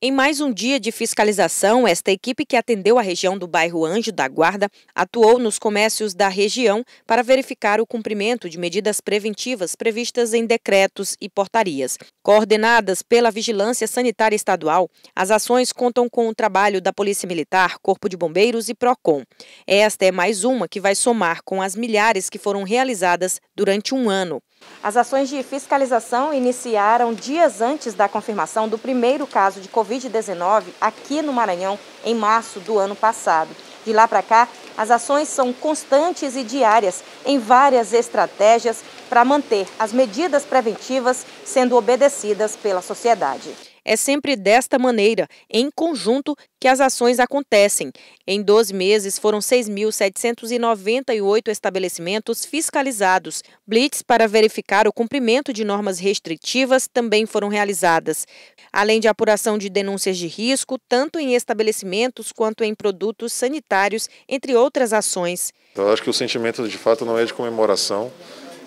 Em mais um dia de fiscalização, esta equipe que atendeu a região do bairro Anjo da Guarda atuou nos comércios da região para verificar o cumprimento de medidas preventivas previstas em decretos e portarias. Coordenadas pela Vigilância Sanitária Estadual, as ações contam com o trabalho da Polícia Militar, Corpo de Bombeiros e PROCON. Esta é mais uma que vai somar com as milhares que foram realizadas durante um ano. As ações de fiscalização iniciaram dias antes da confirmação do primeiro caso de Covid. Covid-19 aqui no Maranhão em março do ano passado. De lá para cá, as ações são constantes e diárias em várias estratégias para manter as medidas preventivas sendo obedecidas pela sociedade. É sempre desta maneira, em conjunto, que as ações acontecem. Em 12 meses, foram 6.798 estabelecimentos fiscalizados. Blitz para verificar o cumprimento de normas restritivas também foram realizadas. Além de apuração de denúncias de risco, tanto em estabelecimentos quanto em produtos sanitários, entre outras ações. Então, eu acho que o sentimento de fato não é de comemoração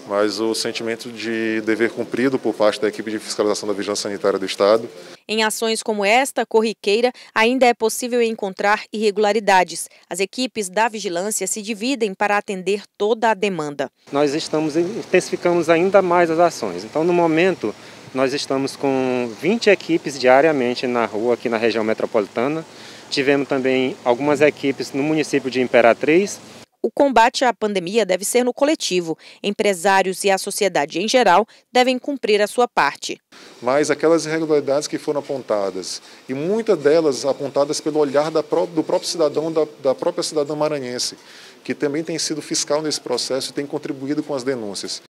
mas o sentimento de dever cumprido por parte da equipe de fiscalização da Vigilância Sanitária do Estado. Em ações como esta, corriqueira, ainda é possível encontrar irregularidades. As equipes da vigilância se dividem para atender toda a demanda. Nós estamos intensificamos ainda mais as ações. Então, no momento, nós estamos com 20 equipes diariamente na rua aqui na região metropolitana. Tivemos também algumas equipes no município de Imperatriz, o combate à pandemia deve ser no coletivo. Empresários e a sociedade em geral devem cumprir a sua parte. Mas aquelas irregularidades que foram apontadas, e muitas delas apontadas pelo olhar da, do próprio cidadão, da, da própria cidadã maranhense, que também tem sido fiscal nesse processo e tem contribuído com as denúncias.